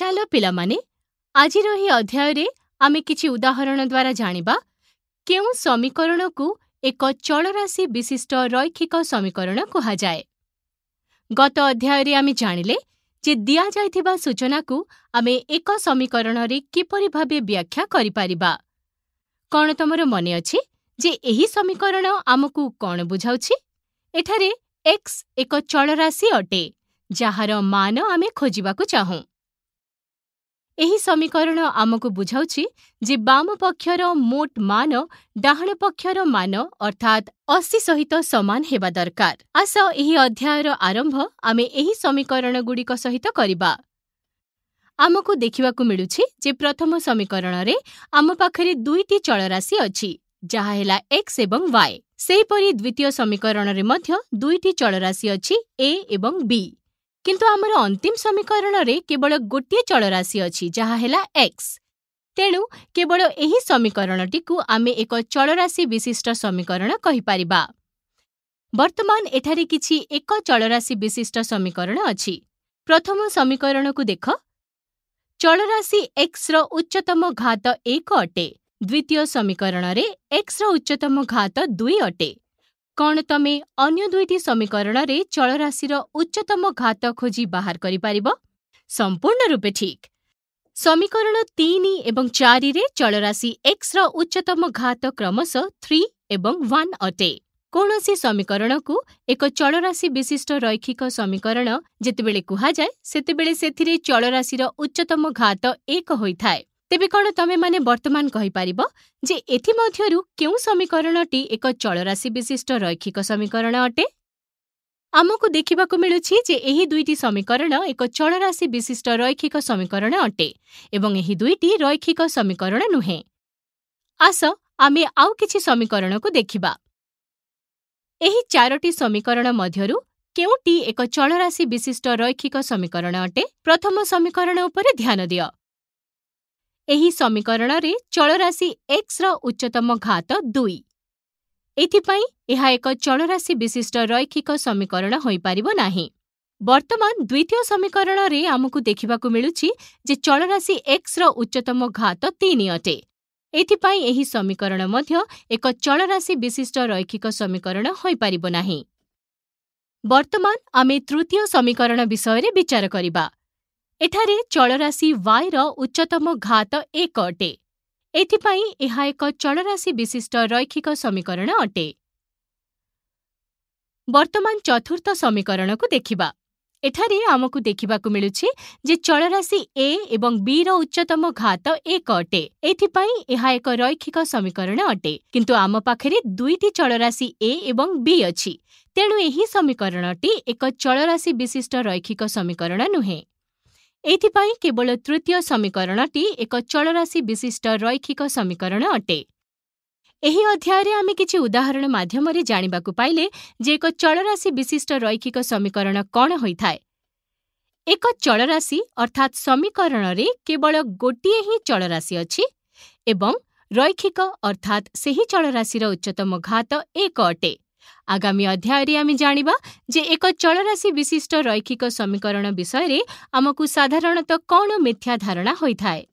ଚାଲ ପିଲାମାନେ ଆଜିର ଏହି ଅଧ୍ୟାୟରେ ଆମେ କିଛି ଉଦାହରଣ ଦ୍ୱାରା ଜାଣିବା କେଉଁ ସମୀକରଣକୁ ଏକ ଚଳରାଶି ବିଶିଷ୍ଟ ରୈକ୍ଷିକ ସମୀକରଣ କୁହାଯାଏ ଗତ ଅଧ୍ୟାୟରେ ଆମେ ଜାଣିଲେ ଯେ ଦିଆଯାଇଥିବା ସୂଚନାକୁ ଆମେ ଏକ ସମୀକରଣରେ କିପରି ଭାବେ ବ୍ୟାଖ୍ୟା କରିପାରିବା କ'ଣ ତମର ମନେ ଅଛି ଯେ ଏହି ସମୀକରଣ ଆମକୁ କ'ଣ ବୁଝାଉଛି ଏଠାରେ ଏକ୍ସ ଏକ ଚଳରାଶି ଅଟେ ଯାହାର ମାନ ଆମେ ଖୋଜିବାକୁ ଚାହୁଁ ଏହି ସମୀକରଣ ଆମକୁ ବୁଝାଉଛି ଯେ ବାମ ପକ୍ଷର ମୋଟ ମାନ ଡାହାଣ ପକ୍ଷର ମାନ ଅର୍ଥାତ୍ ଅଶି ସହିତ ସମାନ ହେବା ଦରକାର ଆସ ଏହି ଅଧ୍ୟାୟର ଆରମ୍ଭ ଆମେ ଏହି ସମୀକରଣଗୁଡ଼ିକ ସହିତ କରିବା ଆମକୁ ଦେଖିବାକୁ ମିଳୁଛି ଯେ ପ୍ରଥମ ସମୀକରଣରେ ଆମ ପାଖରେ ଦୁଇଟି ଚଳରାଶି ଅଛି ଯାହା ହେଲା ଏକ୍ସ ଏବଂ ୱାଇ ସେହିପରି ଦ୍ୱିତୀୟ ସମୀକରଣରେ ମଧ୍ୟ ଦୁଇଟି ଚଳରାଶି ଅଛି ଏ ଏବଂ ବି କିନ୍ତୁ ଆମର ଅନ୍ତିମ ସମୀକରଣରେ କେବଳ ଗୋଟିଏ ଚଳରାଶି ଅଛି ଯାହା ହେଲା ଏକ୍ସ ତେଣୁ କେବଳ ଏହି ସମୀକରଣଟିକୁ ଆମେ ଏକ ଚଳରାଶି ବିଶିଷ୍ଟ ସମୀକରଣ କହିପାରିବା ବର୍ତ୍ତମାନ ଏଠାରେ କିଛି ଏକ ଚଳରାଶି ବିଶିଷ୍ଟ ସମୀକରଣ ଅଛି ପ୍ରଥମ ସମୀକରଣକୁ ଦେଖ ଚଳରାଶି ଏକ୍ସର ଉଚ୍ଚତମ ଘାତ ଏକ ଅଟେ ଦ୍ୱିତୀୟ ସମୀକରଣରେ ଏକ୍ସର ଉଚ୍ଚତମ ଘାତ ଦୁଇ ଅଟେ କ'ଣ ତମେ ଅନ୍ୟ ଦୁଇଟି ସମୀକରଣରେ ଚଳରାଶିର ଉଚ୍ଚତମ ଘାତ ଖୋଜି ବାହାର କରିପାରିବ ସମ୍ପୂର୍ଣ୍ଣ ରୂପେ ଠିକ୍ ସମୀକରଣ ତିନି ଏବଂ ଚାରିରେ ଚଳରାଶି ଏକ୍ସର ଉଚ୍ଚତମ ଘାତ କ୍ରମଶଃ ଥ୍ରୀ ଏବଂ ୱାନ୍ ଅଟେ କୌଣସି ସମୀକରଣକୁ ଏକ ଚଳରାଶି ବିଶିଷ୍ଟ ରୈଖିକ ସମୀକରଣ ଯେତେବେଳେ କୁହାଯାଏ ସେତେବେଳେ ସେଥିରେ ଚଳରାଶିର ଉଚ୍ଚତମ ଘାତ ଏକ ହୋଇଥାଏ ତେବେ କ'ଣ ତମେମାନେ ବର୍ତ୍ତମାନ କହିପାରିବ ଯେ ଏଥିମଧ୍ୟରୁ କେଉଁ ସମୀକରଣଟି ଏକ ଚଳରାଶି ବିଶିଷ୍ଟ ରୈକ୍ଷିକ ସମୀକରଣ ଅଟେ ଆମକୁ ଦେଖିବାକୁ ମିଳୁଛି ଯେ ଏହି ଦୁଇଟି ସମୀକରଣ ଏକ ଚଳରାଶି ବିଶିଷ୍ଟ ରୈକ୍ଷିକ ସମୀକରଣ ଅଟେ ଏବଂ ଏହି ଦୁଇଟି ରୈକ୍ଷିକ ସମୀକରଣ ନୁହେଁ ଆସ ଆମେ ଆଉ କିଛି ସମୀକରଣକୁ ଦେଖିବା ଏହି ଚାରୋଟି ସମୀକରଣ ମଧ୍ୟରୁ କେଉଁଟି ଏକ ଚଳରାଶି ବିଶିଷ୍ଟ ରୈକ୍ଷିକ ସମୀକରଣ ଅଟେ ପ୍ରଥମ ସମୀକରଣ ଉପରେ ଧ୍ୟାନ ଦିଅ ଏହି ସମୀକରଣରେ ଚଳରାଶି ଏକ୍ସର ଉଚ୍ଚତମ ଘାତ ଦୁଇ ଏଥିପାଇଁ ଏହା ଏକ ଚଳରାଶି ବିଶିଷ୍ଟ ରୈକ୍ଷିକ ସମୀକରଣ ହୋଇପାରିବ ନାହିଁ ବର୍ତ୍ତମାନ ଦ୍ୱିତୀୟ ସମୀକରଣରେ ଆମକୁ ଦେଖିବାକୁ ମିଳୁଛି ଯେ ଚଳରାଶି ଏକ୍ସର ଉଚ୍ଚତମ ଘାତ ତିନି ଅଟେ ଏଥିପାଇଁ ଏହି ସମୀକରଣ ମଧ୍ୟ ଏକ ଚଳରାଶି ବିଶିଷ୍ଟ ରୈକ୍ଷିକ ସମୀକରଣ ହୋଇପାରିବ ନାହିଁ ବର୍ତ୍ତମାନ ଆମେ ତୃତୀୟ ସମୀକରଣ ବିଷୟରେ ବିଚାର କରିବା ଏଠାରେ ଚଳରାଶି ୱାଇର ଉଚ୍ଚତମ ଘାତ ଏକ ଅଟେ ଏଥିପାଇଁ ଏହା ଏକ ଚଳରାଶି ବିଶିଷ୍ଟ ରୈକ୍ଷିକ ସମୀକରଣ ଅଟେ ବର୍ତ୍ତମାନ ଚତୁର୍ଥ ସମୀକରଣକୁ ଦେଖିବା ଏଠାରେ ଆମକୁ ଦେଖିବାକୁ ମିଳୁଛି ଯେ ଚଳରାଶି ଏ ଏବଂ ବିର ଉଚ୍ଚତମ ଘାତ ଏକ ଅଟେ ଏଥିପାଇଁ ଏହା ଏକ ରୈକ୍ଷିକ ସମୀକରଣ ଅଟେ କିନ୍ତୁ ଆମ ପାଖରେ ଦୁଇଟି ଚଳରାଶି ଏ ଏବଂ ବି ଅଛି ତେଣୁ ଏହି ସମୀକରଣଟି ଏକ ଚଳରାଶି ବିଶିଷ୍ଟ ରୈକ୍ଷିକ ସମୀକରଣ ନୁହେଁ ଏଥିପାଇଁ କେବଳ ତୃତୀୟ ସମୀକରଣଟି ଏକ ଚଳରାଶି ବିଶିଷ୍ଟ ରୈଖିକ ସମୀକରଣ ଅଟେ ଏହି ଅଧ୍ୟାୟରେ ଆମେ କିଛି ଉଦାହରଣ ମାଧ୍ୟମରେ ଜାଣିବାକୁ ପାଇଲେ ଯେ ଏକ ଚଳରାଶି ବିଶିଷ୍ଟ ରୈଖିକ ସମୀକରଣ କ'ଣ ହୋଇଥାଏ ଏକ ଚଳରାଶି ଅର୍ଥାତ୍ ସମୀକରଣରେ କେବଳ ଗୋଟିଏ ହିଁ ଚଳରାଶି ଅଛି ଏବଂ ରୈଖିକ ଅର୍ଥାତ୍ ସେହି ଚଳରାଶିର ଉଚ୍ଚତମ ଘାତ ଏକ ଅଟେ ଆଗାମୀ ଅଧ୍ୟାୟରେ ଆମେ ଜାଣିବା ଯେ ଏକ ଚଳରାଶି ବିଶିଷ୍ଟ ରୈଖିକ ସମୀକରଣ ବିଷୟରେ ଆମକୁ ସାଧାରଣତଃ କ'ଣ ମିଥ୍ୟା ଧାରଣା ହୋଇଥାଏ